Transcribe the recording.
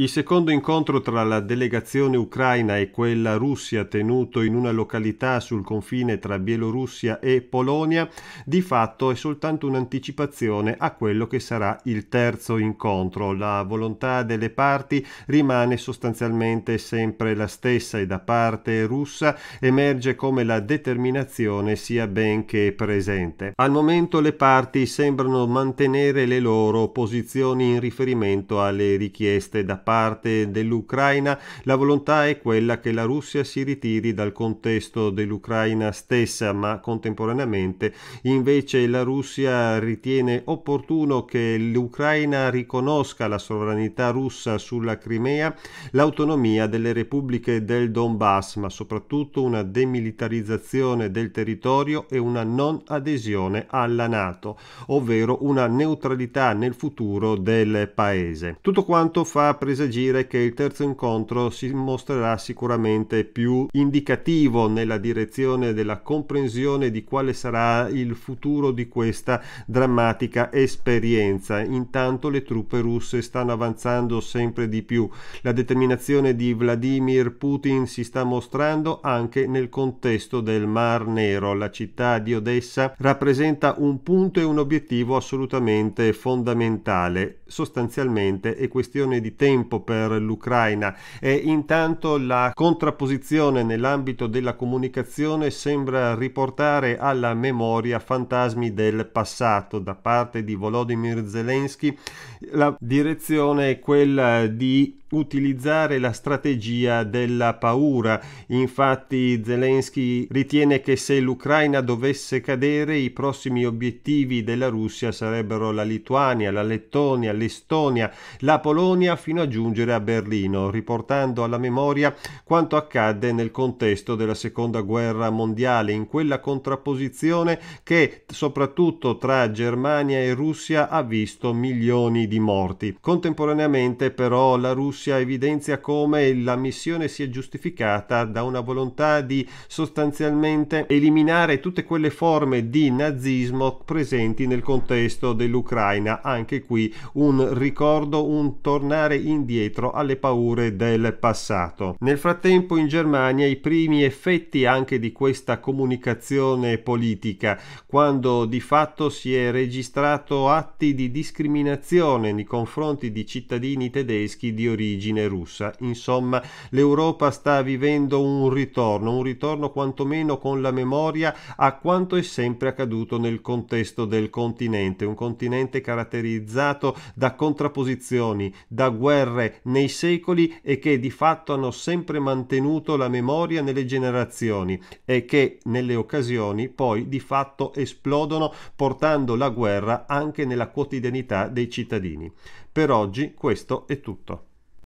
Il secondo incontro tra la delegazione ucraina e quella russia tenuto in una località sul confine tra Bielorussia e Polonia di fatto è soltanto un'anticipazione a quello che sarà il terzo incontro. La volontà delle parti rimane sostanzialmente sempre la stessa e da parte russa emerge come la determinazione sia benché presente. Al momento le parti sembrano mantenere le loro posizioni in riferimento alle richieste da parte parte dell'Ucraina, la volontà è quella che la Russia si ritiri dal contesto dell'Ucraina stessa, ma contemporaneamente invece la Russia ritiene opportuno che l'Ucraina riconosca la sovranità russa sulla Crimea, l'autonomia delle repubbliche del Donbass, ma soprattutto una demilitarizzazione del territorio e una non adesione alla Nato, ovvero una neutralità nel futuro del paese. Tutto quanto fa presente presagire che il terzo incontro si mostrerà sicuramente più indicativo nella direzione della comprensione di quale sarà il futuro di questa drammatica esperienza. Intanto le truppe russe stanno avanzando sempre di più. La determinazione di Vladimir Putin si sta mostrando anche nel contesto del Mar Nero. La città di Odessa rappresenta un punto e un obiettivo assolutamente fondamentale. Sostanzialmente è questione di tempo tempo per l'Ucraina e intanto la contrapposizione nell'ambito della comunicazione sembra riportare alla memoria fantasmi del passato da parte di Volodymyr Zelensky. La direzione è quella di utilizzare la strategia della paura. Infatti Zelensky ritiene che se l'Ucraina dovesse cadere i prossimi obiettivi della Russia sarebbero la Lituania, la Lettonia, l'Estonia, la Polonia fino a giungere a Berlino, riportando alla memoria quanto accadde nel contesto della Seconda Guerra Mondiale, in quella contrapposizione che soprattutto tra Germania e Russia ha visto milioni di morti. Contemporaneamente però la Russia Russia evidenzia come la missione sia giustificata da una volontà di sostanzialmente eliminare tutte quelle forme di nazismo presenti nel contesto dell'Ucraina. Anche qui un ricordo, un tornare indietro alle paure del passato. Nel frattempo in Germania i primi effetti anche di questa comunicazione politica, quando di fatto si è registrato atti di discriminazione nei confronti di cittadini tedeschi di origine origine russa. Insomma, l'Europa sta vivendo un ritorno, un ritorno quantomeno con la memoria a quanto è sempre accaduto nel contesto del continente, un continente caratterizzato da contrapposizioni, da guerre nei secoli e che di fatto hanno sempre mantenuto la memoria nelle generazioni e che nelle occasioni poi di fatto esplodono portando la guerra anche nella quotidianità dei cittadini. Per oggi questo è tutto.